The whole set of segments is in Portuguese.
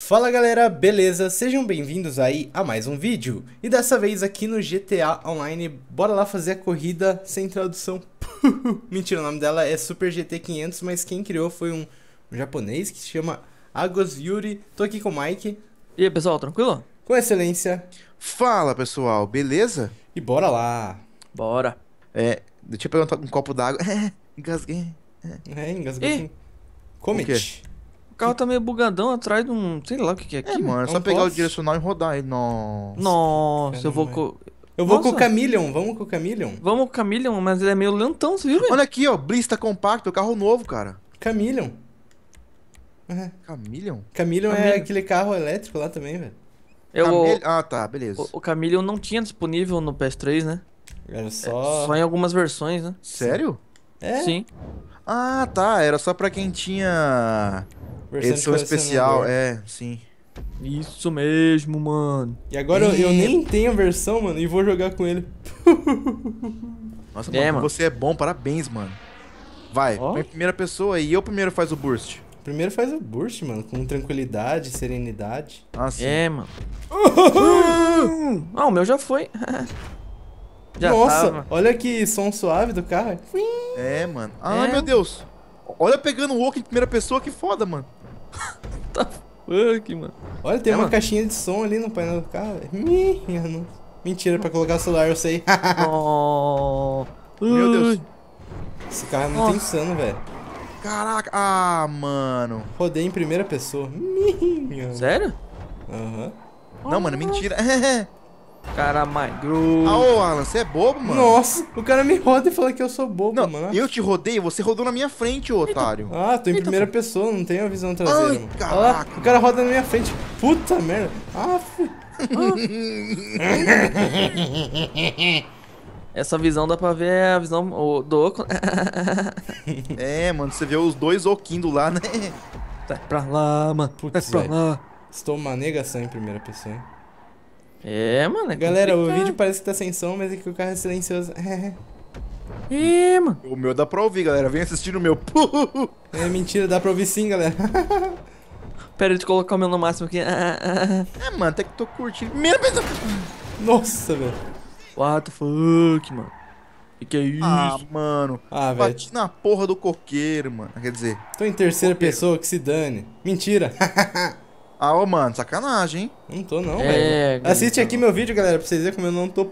Fala galera, beleza? Sejam bem-vindos aí a mais um vídeo. E dessa vez aqui no GTA Online, bora lá fazer a corrida sem tradução. Mentira, o nome dela é Super GT 500, mas quem criou foi um, um japonês que se chama Agos Yuri. Tô aqui com o Mike. E aí pessoal, tranquilo? Com excelência. Fala pessoal, beleza? E bora lá. Bora. É, deixa eu pegar um copo d'água. É, engasguei. É, é engasguei. Comet carro tá meio bugadão atrás de um. Sei lá o que, que é aqui. É, mano, é só é pegar o direcional e rodar aí. Nossa. Nossa, eu vou. Co... Eu vou Nossa. com o Camillion, vamos com o Camillion? Vamos com o Camillion, mas ele é meio lentão, você viu? Velho? Olha aqui, ó, Blista compacto, carro novo, cara. Camillion. É. Camillion? Camillion é aquele carro elétrico lá também, velho. Eu, Camil... Ah, tá, beleza. O, o Camillion não tinha disponível no PS3, né? Era é, só... É, só em algumas versões, né? Sério? É? Sim. Ah, tá, era só pra quem tinha... Versão especial, é, sim. Isso mesmo, mano. E agora eu, eu nem tenho a versão, mano, e vou jogar com ele. Nossa, é, mano, mano, você é bom, parabéns, mano. Vai, oh. primeira pessoa e eu primeiro faz o burst. Primeiro faz o burst, mano, com tranquilidade, serenidade. Nossa, ah, É, mano. ah, o meu já foi. já Nossa, tava. olha que som suave do carro. É, mano. Ah, é. meu Deus. Olha pegando o Oak em primeira pessoa, que foda, mano fuck, mano. Olha, tem é, uma mano. caixinha de som ali no painel do carro, velho. Mentira, pra colocar celular eu sei. oh. Meu Deus. Esse carro é muito Nossa. insano, velho. Caraca, ah, mano. Rodei em primeira pessoa. Sério? Aham. Uhum. Não, mano, mentira. Cara magrou. Ah, ô, Alan, você é bobo, mano. Nossa, o cara me roda e fala que eu sou bobo, não, mano. Eu te rodei, você rodou na minha frente, ô então, otário. Ah, tô em Eita. primeira pessoa, não tenho a visão traseira. Ai, mano. Caraca. Olha lá, o cara roda na minha frente. Puta merda. Ah, f... ah. Essa visão dá pra ver a visão do oco. é, mano, você vê os dois oquindo lá, né? Tá pra lá, mano. Putz, é pra lá. Estou uma negação em primeira pessoa, hein? É, mano. É Galera, o vídeo parece que tá sem som, mas é que o carro é silencioso. É, mano. O meu dá pra ouvir, galera. Vem assistir o meu. é mentira, dá pra ouvir sim, galera. Pera, deixa eu colocar o meu no máximo aqui. Ah, mano, até que tô curtindo. Meu Deus. Nossa, velho. What the fuck, mano. Que que é isso? Ah, mano. Ah, velho. Bati na porra do coqueiro, mano. Quer dizer... Tô em terceira pessoa, que se dane. Mentira. Ah, ô, mano, sacanagem, hein? Não tô, não, é, velho. Assiste aqui meu vídeo, galera, pra vocês verem como eu não tô.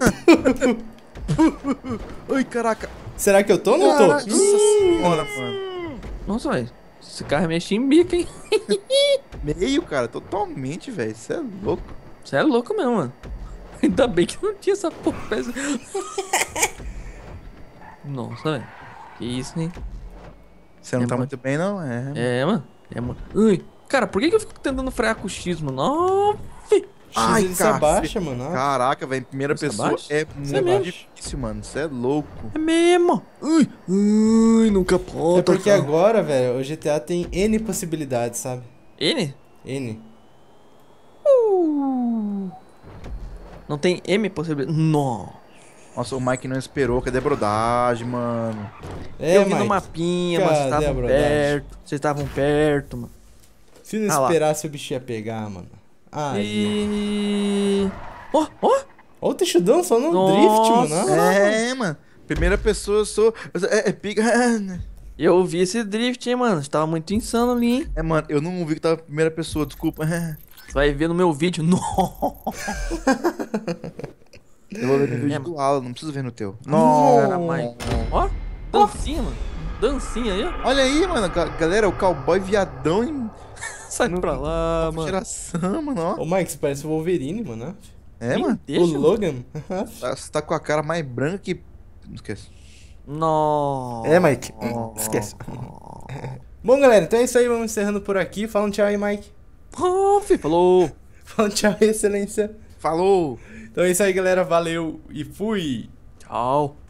Ai, caraca. Será que eu tô ou não tô? Nossa senhora, mano. Nossa, velho. Esse carro mexe em bico, hein? meio, cara, totalmente, velho. Você é louco. Você é louco mesmo, mano. Ainda bem que não tinha essa porra. Nossa, velho. Que isso, hein? Você não é, tá mano. muito bem, não? É, é mano. É, mano. Ui. Cara, por que, que eu fico tentando frear com o X, mano? Nove! Ai, X cara. mano. Caraca, velho, primeira pessoa é muito é difícil, mano. Você é louco. É mesmo. Ui, ui, nunca é pode. É porque cara. agora, velho, o GTA tem N possibilidades, sabe? N? N. Uh! Não tem M possibilidade? Não. Nossa, o Mike não esperou. Cadê a brodagem, mano? É, eu vi Mike. no mapinha, mas vocês estavam perto. Vocês estavam perto, mano. Se não ah o bicho ia pegar, mano. Ai, e... Ó, ó! Ó o Teixudão só no Nossa. drift, ah, mano. É, mano. Primeira pessoa, eu sou... É, é pica... Eu vi esse drift, hein, mano. tava muito insano ali, hein? É, mano, eu não vi que tava primeira pessoa, desculpa. Você vai ver no meu vídeo. Nossa! eu vou ver no é, vídeo é, do Alan, não preciso ver no teu. Nossa! Ó, dancinha, oh. mano. Dancinha aí, ó. Olha aí, mano. Galera, o cowboy viadão em Sai no, pra lá, mano. Geração, mano. Ô, Mike, você parece o Wolverine, mano. Né? É, mano? Deixa, o Logan. Tá, você tá com a cara mais branca que. Esquece. Não. É, Mike. Não. Esquece. Bom, galera, então é isso aí. Vamos encerrando por aqui. Fala um tchau aí, Mike. Oh, falou. Fala um tchau, Excelência. Falou. Então é isso aí, galera. Valeu e fui. Tchau.